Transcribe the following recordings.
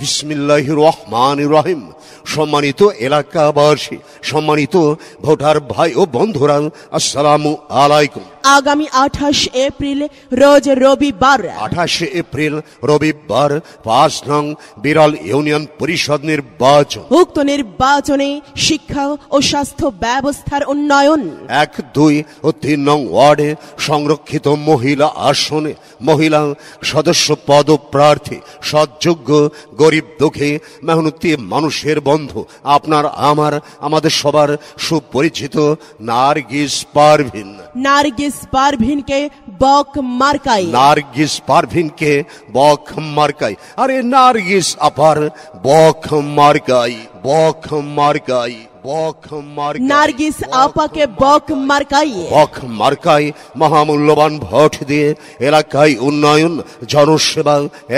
বিসমিল্লাহ রহমান রহিম সম্মানিত এলাকাবাসী সম্মানিত ভোটার ভাই ও বন্ধুরা আসসালামু আলাইকুম আগামী আঠাশ এপ্রিল রোজ রবিবার আঠাশ এপ্রিল রবিবার পাঁচ নং বিরল ইউনিয়ন পরিষদ নির্বাচন উক্ত নির্বাচনে শিক্ষা ও স্বাস্থ্য ব্যবস্থার উন্নয়ন এক দুই ও তিন নং ওয়ার্ডে সংরক্ষিত মহিলা আসনে মহিলা সদস্য পদ প্রার্থী সৎযোগ্য গরিব দুঃখে মেহনতি মানুষের বন্ধু আপনার আমার আমাদের সবার সুপরিচিত নার্গিস পারভিন নার্গিস नारगिस पारभिन के बौक मारकाई नारगिस पारभिन के बौख मारकाई अरे नारगिस अपर बौख मारकाई बौख मारकाई নার্গিস আপাকে বক মার্কাই বক মার্কাই মহামূল্যবান ভোট দিয়ে এলাকায় উন্নয়ন জনসেবা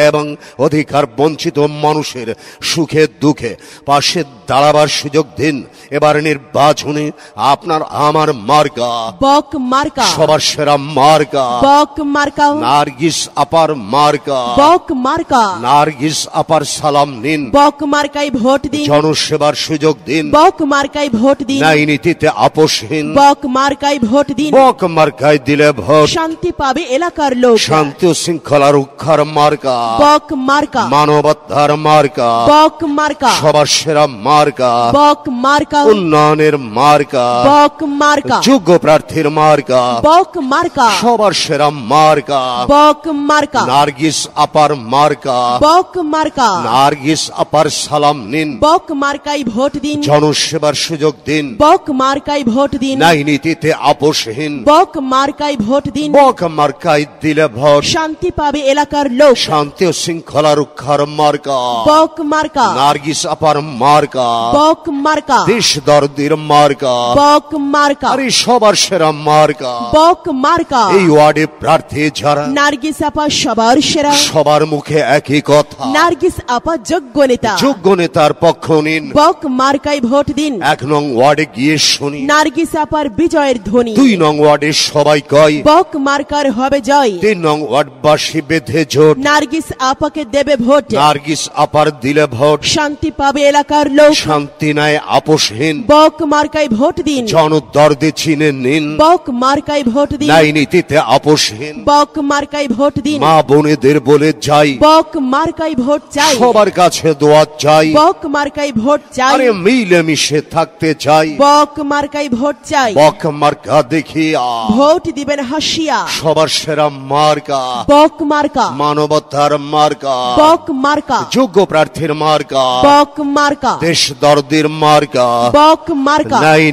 এবং অধিকার বঞ্চিত মানুষের সুখে দুঃখে পাশে দাঁড়াবার সুযোগ দিন এবার নির্বাচনে আপনার আমার মার্কা বক মার্কা সবার সেরা মার্কা বক মার্কা নার্গিস আপার মার্কা বক মার্কা নার্গিস আপার সালাম নিন বক মার্কাই ভোট দিন জনসেবার সুযোগ দিন বক মার্কা মার্কায় ভোট দিন না ইনিতিতে আপোষহীন বক মার্কায় ভোট দিন বক মার্কায় দিলে ভোট শান্তি পাবে এলাকার লোক শান্তি ও শৃঙ্খলা রক্ষার মার্কা বক মার্কা মানবতার মার্কা বক মার্কা সবার সেরা মার্কা বক মার্কা উন্নয়নের মার্কা বক মার্কা যোগ্য প্রার্থীর মার্কা বক মার্কা সবার সেরা মার্কা বক মার্কা নার্গিস আপার মার্কা বক মার্কা নার্গিস আপার সালাম নিন বক মার্কাই ভোট দিন জনসেবা করবার সুযোগ দিন বক মার্কাই ভোট দিন নাই নীতিতে আপোষহীন বক মার্কাই ভোট দিন বক মার্কাই দিলে ভোট শান্তি পাবে এলাকার লোক শান্তি ও শৃঙ্খলা রক্ষার মার্কা বক মার্কা নার্গিস আপার মার্কা বক মার্কা দেশ দর্দির মার্কা বক মার্কা আরে সবার সেরা মার্কা বক মার্কা এই ওয়ার্ডে প্রার্থী যারা নার্গিস আপা সবার সেরা সবার মুখে একই কথা নার্গিস আপা যোগ্য নেতা যোগ্য নেতার পক্ষ নিন বক মার্কাই ভোট দিন দিন এক নং ওয়ার্ডে গিয়ে শুনি নার্গিস আপার বিজয়ের ধ্বনি দুই নং ওয়ার্ডে সবাই কয় বক মার্কার হবে জয় তিন নং বেঁধে নার্গিস আপাকে দেবে ভোট নার্গিস আপার দিলে ভোট শান্তি পাবে এলাকার লোক শান্তি নাই আপোষহীন বক মার্কায় ভোট দিন দর্দে চিনে নিন বক মার্কায় ভোট দিন নাই নীতিতে আপোষহীন বক মার্কায় ভোট দিন মা বোনেদের বলে যাই বক মার্কায় ভোট চাই সবার কাছে দোয়া চাই বক মার্কায় ভোট চাই আরে মিশে বেঁচে থাকতে চাই বক মার্কাই ভোট চাই বক মার্কা দেখিয়া ভোট দিবেন হাসিয়া সবার সেরা মার্কা বক মার্কা মানবতার মার্কা বক মার্কা যোগ্য প্রার্থীর মার্কা বক মার্কা দেশ দর্দির মার্কা বক মার্কা ন্যায়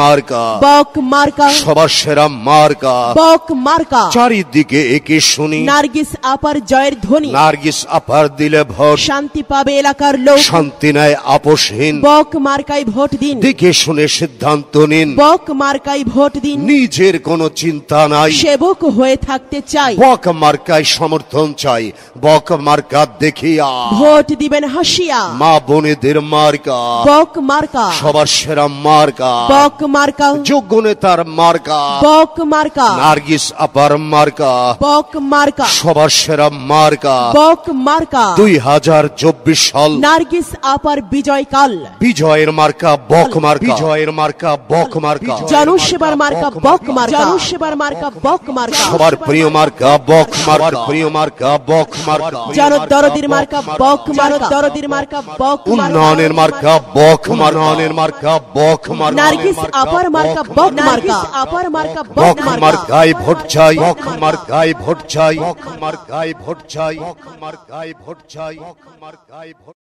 মার্কা বক মার্কা সবার সেরা মার্কা বক মার্কা চারিদিকে একে শুনি নার্গিস আপার জয়ের ধ্বনি নার্গিস আপার দিলে ভোট শান্তি পাবে এলাকার লোক শান্তি নাই আপোষহীন বক মার্কাই ভোট ভোট দিন দেখে শুনে সিদ্ধান্ত নিন বক মার্কাই ভোট দিন নিজের কোন চিন্তা নাই সেবক হয়ে থাকতে চাই বক মার্কায় সমর্থন চাই বক মার্কা দেখিয়া ভোট দিবেন হাসিয়া মা বোনেদের মার্কা বক মার্কা সবার সেরা মার্কা বক মার্কা যোগ্য নেতার মার্কা বক মার্কা নার্গিস আপার মার্কা বক মার্কা সবার সেরা মার্কা বক মার্কা দুই হাজার চব্বিশ সাল নার্গিস আপার বিজয়কাল বিজয়ের মার্কা মার্কা বক মার্কা বিজয়ের মার্কা বক মার্কা জনসেবার মার্কা বক মার্কা জনসেবার মার্কা বক মার্কা সবার প্রিয় মার্কা বক মার্কা প্রিয় মার্কা বক মার্কা দরদির মার্কা বক মার্কা দরদির মার্কা বক উন্নয়নের মার্কা বক মাননের মার্কা বক মার্কা নার্গিস আপার মার্কা বক মার্কা আপার মার্কা বক মার্কায় ভোট চাই বক মার্কায় ভোট চাই বক মার্কায় ভোট চাই বক মার্কায় ভোট চাই বক মার্কায় ভোট